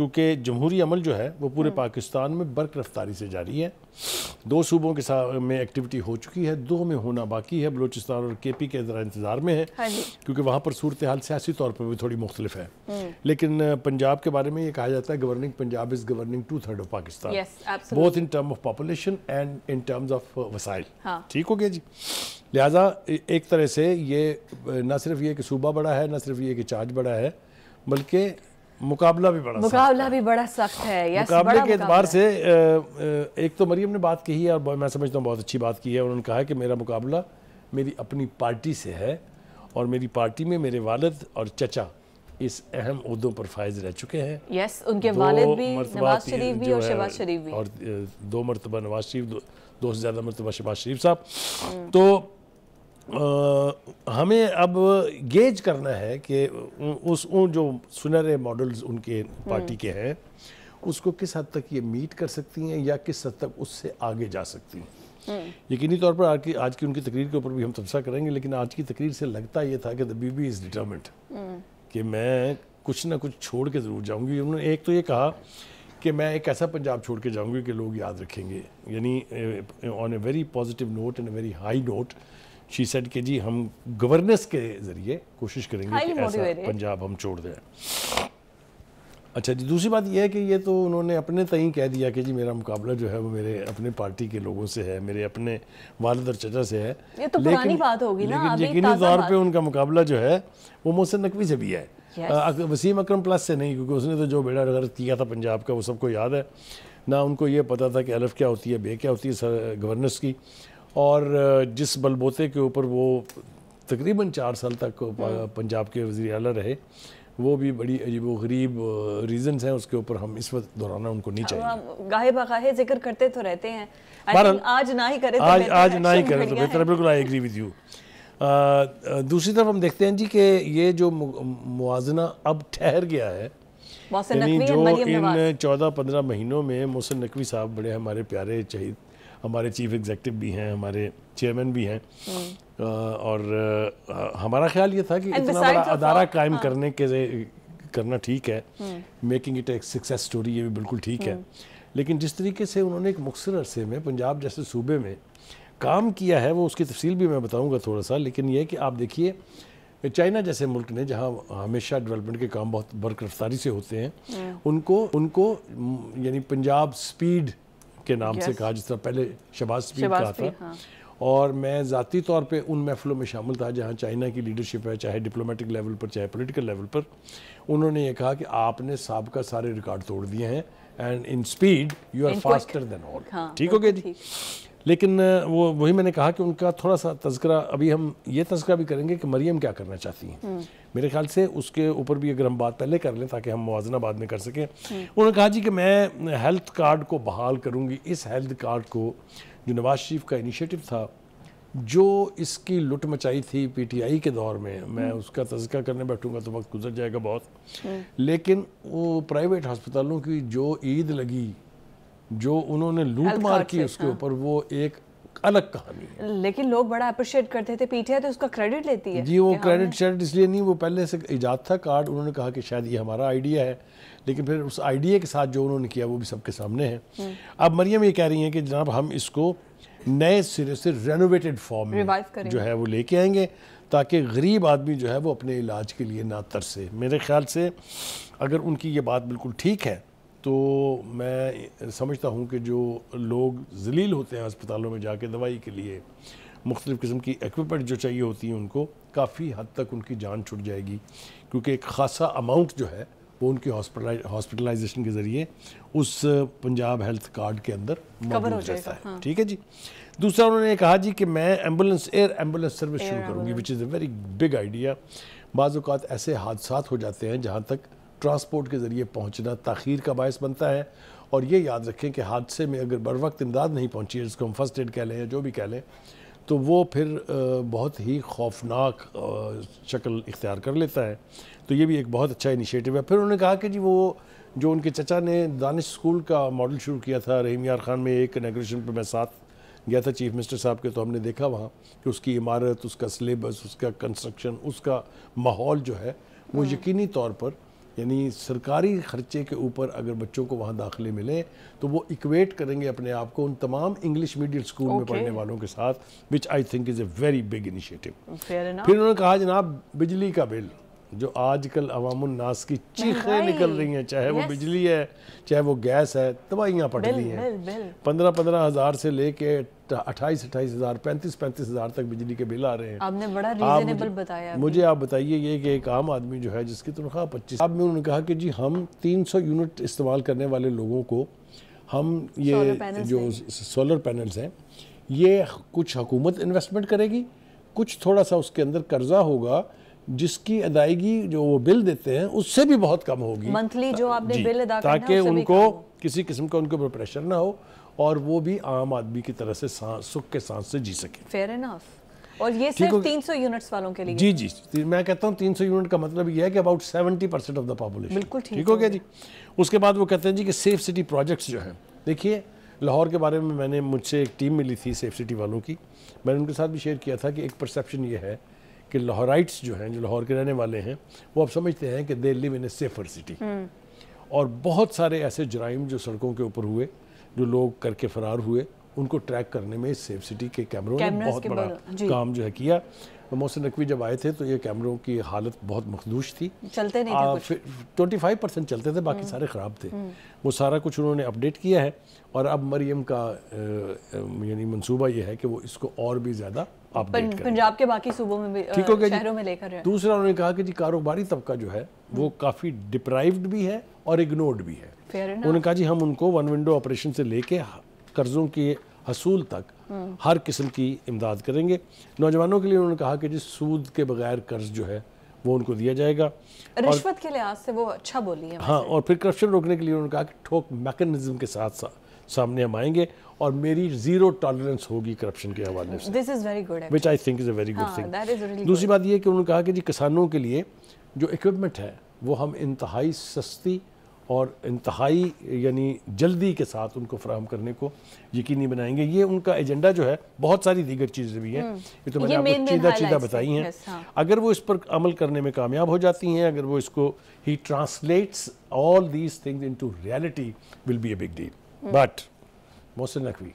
क्योंकि जमहूरी अमल जो है वो पूरे हम्म। पाकिस्तान में बर्क रफ्तारी से जारी है दो सूबों के साथ में एक्टिविटी हो चुकी है दो में होना बाकी है बलूचिस्तान और के पी के ज़रा इंतज़ार में है हाँ क्योंकि वहाँ पर सूरत हाल सियासी तौर पर भी थोड़ी मुख्तलिफ है हम्म। लेकिन पंजाब के बारे में ये कहा जाता है governing Punjab is governing two third of Pakistan both in term of population and in terms of वसाइल ठीक हो गया जी लिहाजा एक तरह से ये ना सिर्फ ये कि सूबा बड़ा है ना सिर्फ ये कि चार्ज बड़ा है बल्कि मुकाबला भी बड़ा मुकाबला भी बड़ा सख्त है मुकाबले के एतबार से एक तो मरियम ने बात कही है और मैं समझता हूँ बहुत अच्छी बात की है उन्होंने कहा कि मेरा मुकाबला मेरी अपनी पार्टी से है और मेरी पार्टी में मेरे वालद और चचा इस अहम उहदों पर फायज रह चुके हैं यस उनके वालिद भी नवाज शरीफ भी और शहबाज शरीफ भी और दो मरतबा नवाज शरीफ दो, दो से ज़्यादा मरतबा शहबाज शरीफ साहब हम्म। तो हमें अब गेज करना है कि उस उन जो सुनहरे मॉडल्स उनके पार्टी के हैं उसको किस हद तक ये मीट कर सकती हैं या किस हद तक उससे आगे जा सकती हैं हम्म। यकीनी तौर पर आज की आज की उनकी तकरीर के ऊपर भी हम तबसा करेंगे लेकिन आज की तकरीर से लगता ये था कि द बीबी इज़ डिटर्मेंट हम्म। कि मैं कुछ ना कुछ छोड़ के ज़रूर जाऊंगी उन्होंने एक तो ये कहा कि मैं एक ऐसा पंजाब छोड़ के जाऊंगी कि लोग याद रखेंगे यानी on a very positive note and very high note she said कि जी हम गवर्नेंस के ज़रिए कोशिश करेंगे कि ऐसा पंजाब हम छोड़ दें अच्छा जी दूसरी बात यह है कि ये तो उन्होंने अपने तय कह दिया कि जी मेरा मुकाबला जो है वो मेरे अपने पार्टी के लोगों से है मेरे अपने वालद और चचा से है ये तो पुरानी बात होगी ना लेकिन यकीनी तौर पे उनका मुकाबला जो है वो मोहसिन नकवी से भी है वसीम अक्रम प्लस से नहीं क्योंकि उसने तो जो बेड़ा डर किया था पंजाब का वो सबको याद है ना उनको ये पता था कि अलफ क्या होती है बे क्या होती है गवर्नेंस की और जिस बलबोते के ऊपर वो तकरीबन चार साल तक हम्म। पंजाब के वजी अल रहे वो भी बड़ी अजीब गरीब रीजन हैं उसके ऊपर हम इस वक्त दोहराना उनको नहीं चाहिए गाहे बगाहे जिक्र करते तो रहते हैं आज ना ही करें तो आज आज ना ही करें तो बेहतर बिल्कुल आई एग्री विद यू दूसरी तरफ हम देखते हैं जी कि ये जो मुआजना अब ठहर गया है यानी जो इन चौदह पंद्रह महीनों में मोहसिन नकवी साहब बड़े हमारे प्यारे चहित हमारे चीफ एग्जेक्टिव भी हैं हमारे चेयरमैन भी हैं hmm. और हमारा ख्याल ये था कि इतना बड़ा अदारा कायम हाँ। करने के करना ठीक है मेकिंग इट एक सक्सेस स्टोरी ये भी बिल्कुल ठीक है hmm. लेकिन जिस तरीके से उन्होंने एक मुखसर अरसे में पंजाब जैसे सूबे में काम किया है वो उसकी तफसील भी मैं बताऊंगा थोड़ा सा लेकिन ये कि आप देखिए चाइना जैसे मुल्क ने जहाँ हमेशा डेवलपमेंट के काम बहुत बरकरफ्तारी से होते हैं hmm. उनको उनको यानी पंजाब स्पीड के नाम yes. से कहा जिस तरह पहले शबाज स्पीक कहा था हाँ। और मैं ज़ाती तौर पे उन महफलों में शामिल था जहाँ चाइना की लीडरशिप है चाहे डिप्लोमेटिक लेवल पर चाहे पॉलिटिकल लेवल पर उन्होंने ये कहा कि आपने सबका सारे रिकॉर्ड तोड़ दिए हैं and in speed you are faster than all ठीक हो गया जी लेकिन वो वही मैंने कहा कि उनका थोड़ा सा तस्करा अभी हम ये तस्करा भी करेंगे कि मरियम क्या करना चाहती हैं हम्म। मेरे ख्याल से उसके ऊपर भी अगर हम बात पहले कर लें ताकि हम मुजना बाद में कर सकें हम्म। उन्होंने कहा जी कि मैं हेल्थ कार्ड को बहाल करूँगी इस हेल्थ कार्ड को जो नवाज शरीफ का इनिशिएटिव था जो इसकी लुट मचाई थी पी के दौर में मैं हम्म। उसका तस्करा करने बैठूँगा तो वक्त गुजर जाएगा बहुत लेकिन वो प्राइवेट हस्पतालों की जो ईद लगी जो उन्होंने लूट मार की उसके हाँ। ऊपर हाँ। वो एक अलग कहानी है लेकिन लोग बड़ा अप्रिशिएट करते थे पीटीआई तो उसका क्रेडिट लेती है जी वो क्रेडिट शेडिट हाँ, इसलिए नहीं वो पहले से ईजाद था कार्ड उन्होंने कहा कि शायद ये हमारा आइडिया है लेकिन फिर उस आइडिया के साथ जो उन्होंने किया वो भी सबके सामने है हम्म। अब मरियम ये कह रही हैं कि जनाब हम इसको नए सिरे से रेनोवेटेड फॉर्म में जो है वो लेके आएंगे ताकि गरीब आदमी जो है वो अपने इलाज के लिए ना तरसे मेरे ख्याल से अगर उनकी ये बात बिल्कुल ठीक है तो मैं समझता हूँ कि जो लोग जलील होते हैं अस्पतालों में जाके दवाई के लिए मुख्तलिफ़ किस्म की इक्विपमेंट जो चाहिए होती हैं उनको काफ़ी हद तक उनकी जान छुट जाएगी क्योंकि एक खासा अमाउंट जो है वो उनकी हॉस्पिटलाइजेशन के ज़रिए उस पंजाब हेल्थ कार्ड के अंदर मौजूद रहता है हाँ। ठीक है जी दूसरा उन्होंने कहा जी कि मैं एम्बुलेंस एयर एम्बुलेंस सर्विस शुरू करूँगी which is a very big idea बाज़ात ऐसे हादसा हो जाते हैं जहाँ तक ट्रांसपोर्ट के ज़रिए पहुंचना तखीर का बायस बनता है और ये याद रखें कि हादसे में अगर बर वक्त इमदाद नहीं पहुंची जिसको हम फर्स्ट एड कह लें या जो भी कह लें तो वो फिर बहुत ही खौफनाक शक्ल इख्तियार कर लेता है तो ये भी एक बहुत अच्छा इनिशिएटिव है फिर उन्होंने कहा कि जी वो जो उनके चचा ने दानिश स्कूल का मॉडल शुरू किया था रहीम यार खान में एक इनाग्रेशन पर मैं साथ गया था चीफ मिनिस्टर साहब के तो हमने देखा वहाँ कि उसकी इमारत उसका सिलेबस उसका कंस्ट्रक्शन उसका माहौल जो है वो हाँ। यकीनी तौर पर यानी सरकारी खर्चे के ऊपर अगर बच्चों को वहाँ दाखिले मिले तो वो इक्वेट करेंगे अपने आप को उन तमाम इंग्लिश मीडियम स्कूल okay. में पढ़ने वालों के साथ which I think is a very big initiative फिर उन्होंने कहा जनाब बिजली का बिल जो आजकल अवामनास की चीखें निकल रही हैं चाहे वो बिजली है चाहे वो गैस है तबाहियाँ पड़ रही हैं पंद्रह पंद्रह हज़ार से लेके अट्ठाईस अट्ठाईस हज़ार पैंतीस पैंतीस हज़ार तक बिजली के बिल आ रहे हैं आपने बड़ा रीजनेबल बताया मुझे आप बताइए ये कि एक आम आदमी जो है जिसकी तनख्वाह पच्चीस आप में उन्होंने कहा कि जी हम तीन सौ यूनिट इस्तेमाल करने वाले लोगों को हम ये जो सोलर पैनल्स हैं ये कुछ हुकूमत इन्वेस्टमेंट करेगी कुछ थोड़ा सा उसके अंदर कर्जा होगा जिसकी अदायगी जो वो बिल देते हैं उससे भी बहुत कम होगी मंथली जो आपने बिल अदा ताकि उनको किसी किस्म का उनके ऊपर प्रेशर ना हो और वो भी आम आदमी की तरह से सुख के सांस से जी सके फेयर इनफ और ये सिर्फ 300 यूनिट्स वालों के लिए जी जी मैं कहता हूँ 300 यूनिट का मतलब ये है कि about 70 percent of the population बिल्कुल ठीक हो गया जी उसके बाद वो कहते हैं जी कि सेफ सिटी प्रोजेक्ट्स जो हैं देखिए लाहौर के बारे में मैंने मुझसे एक टीम मिली थी सेफ सिटी वालों की मैंने उनके साथ भी शेयर किया था कि एक परसेप्शन ये है कि लाहौराइट्स जो हैं जो लाहौर के रहने वाले हैं वो अब समझते हैं कि they live in a safer city और बहुत सारे ऐसे जराइम जो सड़कों के ऊपर हुए जो लोग करके फरार हुए उनको ट्रैक करने में सेफ सिटी के कैमरों ने बहुत बड़ा काम जो है किया मोहसिन नकवी जब आए थे तो ये कैमरों की हालत बहुत मखदूश थी चलते नहीं आ, थे ट्वेंटी फाइव परसेंट चलते थे बाकी हम्म। सारे ख़राब थे हम्म। वो सारा कुछ उन्होंने अपडेट किया है और अब मरियम का यानी मंसूबा ये है कि वो इसको और भी ज़्यादा पंजाब के बाकी सूबों में भी ठीक हो गया शहरों में लेकर दूसरा उन्होंने कहा कि जी कारोबारी तबका जो है वो हम्म। काफ़ी डिप्राइव्ड भी है और इग्नोर्ड भी है उन्होंने कहा जी हम उनको वन विंडो ऑपरेशन से लेके कर्जों के हसूल तक हम्म। हर किस्म की इमदाद करेंगे नौजवानों के लिए उन्होंने कहा कि जी सूद के बगैर कर्ज जो है वो उनको दिया जाएगा रिश्वत के लिहाज से वो अच्छा बोली है हाँ और फिर करप्शन रोकने के लिए उन्होंने कहा कि ठोक मैकेनिज्म के साथ साथ सामने हम आएंगे और मेरी जीरो टॉलरेंस होगी करप्शन के हवाले से this is very good which I think is a very good thing दूसरी बात यह कि उन्होंने कहा कि जी किसानों के लिए जो इक्विपमेंट है वो हम इंतहाई सस्ती और इंतहाई यानी जल्दी के साथ उनको फ्राहम करने को यकीनी बनाएंगे ये उनका एजेंडा जो है बहुत सारी दीगर चीज़ें भी हैं हम्म। ये तो मैंने आपको चीदा चीदा बताई हैं हाँ। अगर वो इस पर अमल करने में कामयाब हो जाती हैं अगर वो इसको ही translates all these things into reality will be a big deal but hmm. Mohsin Naqvi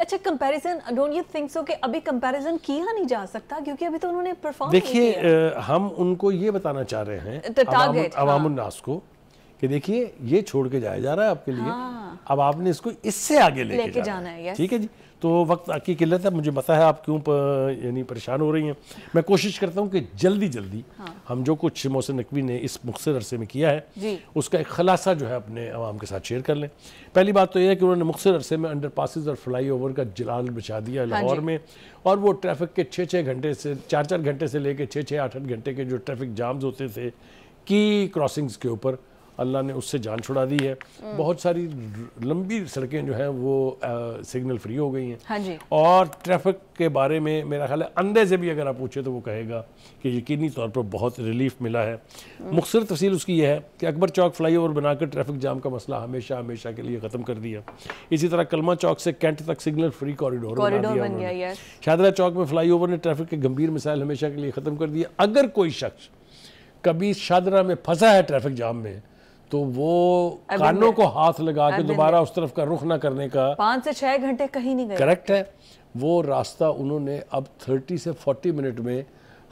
अच्छा comparison don't you think so कि अभी कंपैरिजन किया नहीं जा सकता क्योंकि अभी तो उन्होंने परफॉर्म देखिए हम उनको ये बताना चाह रहे हैं अवाम, हाँ। अवाम उन्नास को कि देखिए ये छोड़ के जाया जा रहा है आपके लिए हाँ। अब आपने इसको इससे आगे लेके ले जाना है ठीक है जी तो वक्त की किल्लत है मुझे पता है आप क्यों यानी परेशान हो रही हैं मैं कोशिश करता हूँ कि जल्दी जल्दी हाँ। हम जो कुछ मोहसिन नकवी ने इस मुख्तर अरसे में किया है उसका एक खलासा जो है अपने आवाम के साथ शेयर कर लें पहली बात तो यह है कि उन्होंने मुख्तर अरसे में अंडर पासिस और फ्लाई ओवर का जलाल बिछा दिया हाँ लाहौर में और वो ट्रैफिक के छः छः घंटे से चार चार घंटे से लेकर छः छः आठ आठ घंटे के जो ट्रैफिक जाम्स होते थे की क्रॉसिंग्स के ऊपर अल्लाह ने उससे जान छुड़ा दी है हम्म। बहुत सारी लंबी सड़कें जो हैं वो आ, सिग्नल फ्री हो गई हैं हाँ जी। और ट्रैफिक के बारे में मेरा ख्याल है अंधे से भी अगर आप पूछे तो वो कहेगा कि यकीनी तौर पर बहुत रिलीफ मिला है हम्म। मुख्तर तफसील उसकी यह है कि अकबर चौक फ्लाई ओवर बनाकर ट्रैफिक जाम का मसला हमेशा हमेशा के लिए ख़त्म कर दिया इसी तरह कलमा चौक से कैंट तक signal free corridor Shahdara Shadara Chowk में फ्लाई ओवर ने ट्रैफिक के गंभीर मिसाइल हमेशा के लिए ख़त्म कर दिया अगर कोई शख्स कभी शादरा में फंसा है ट्रैफिक जाम में तो वो कानों को हाथ लगा के दोबारा उस तरफ का रुख ना करने का पाँच से छः घंटे कहीं नहीं गए करेक्ट है वो रास्ता उन्होंने अब थर्टी से फोर्टी मिनट में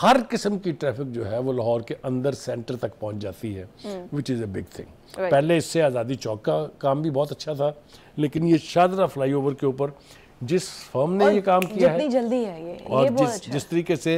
हर किस्म की ट्रैफिक जो है वो लाहौर के अंदर सेंटर तक पहुंच जाती है which is a big thing पहले इससे आज़ादी चौक का काम भी बहुत अच्छा था लेकिन ये शादरा फ्लाईओवर के ऊपर जिस फर्म ने ये काम किया है जल्दी है ये और ये जिस अच्छा। जिस तरीके से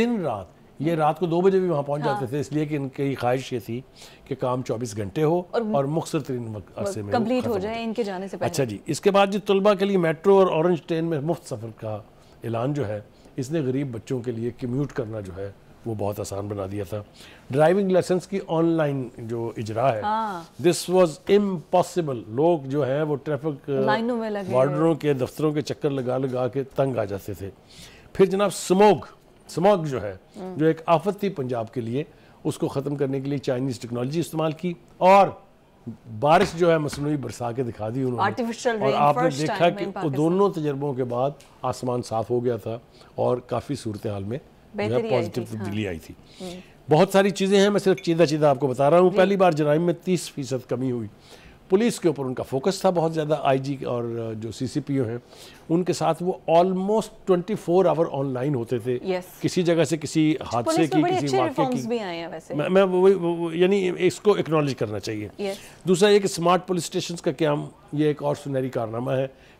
दिन रात ये हाँ। रात को दो बजे भी वहाँ पहुँच हाँ। जाते थे इसलिए कि इनकी ख्वाहिश ये थी कि काम चौबीस घंटे हो और, और मुख्तर तरीन अरसे में कम्प्लीट हो जाए इनके जाने से अच्छा पहले अच्छा जी इसके बाद जी तलबा के लिए मेट्रो और ऑरेंज ट्रेन में मुफ्त सफ़र का ऐलान जो है इसने गरीब बच्चों के लिए कम्यूट करना जो है वो बहुत आसान बना दिया था ड्राइविंग लाइसेंस की ऑनलाइन जो इजरा है दिस वॉज इम्पॉसिबल लोग जो है वो ट्रैफिक वार्डरों uh, के दफ्तरों के चक्कर लगा लगा के तंग आ जाते थे फिर जनाब स्मोक स्मॉग जो है जो एक आफत थी पंजाब के लिए उसको ख़त्म करने के लिए चाइनीज़ टेक्नोलॉजी इस्तेमाल की और बारिश जो है मसनू बरसा के दिखा दी उन्होंने और आपने देखा कि वो दोनों तजर्बों के बाद आसमान साफ हो गया था और काफ़ी सूरत हाल में जो है पॉजिटिव तब्दीली आई थी हाँ। हम्म। बहुत सारी चीज़ें हैं मैं सिर्फ चीदा चीदा आपको बता रहा हूँ पहली बार जराइम में तीस फीसद कमी हुई पुलिस के ऊपर उनका फोकस था बहुत ज़्यादा आईजी और जो सीसीपीओ हैं उनके साथ वो ऑलमोस्ट 24 फोर आवर ऑनलाइन होते थे yes. किसी जगह से किसी हादसे की किसी वाक्य की भी आए वैसे मैं, मैं वो, यानी इसको एक्नॉलेज करना चाहिए yes. दूसरा एक स्मार्ट पुलिस स्टेशन का क्या ये एक और सुनहरी कारनामा है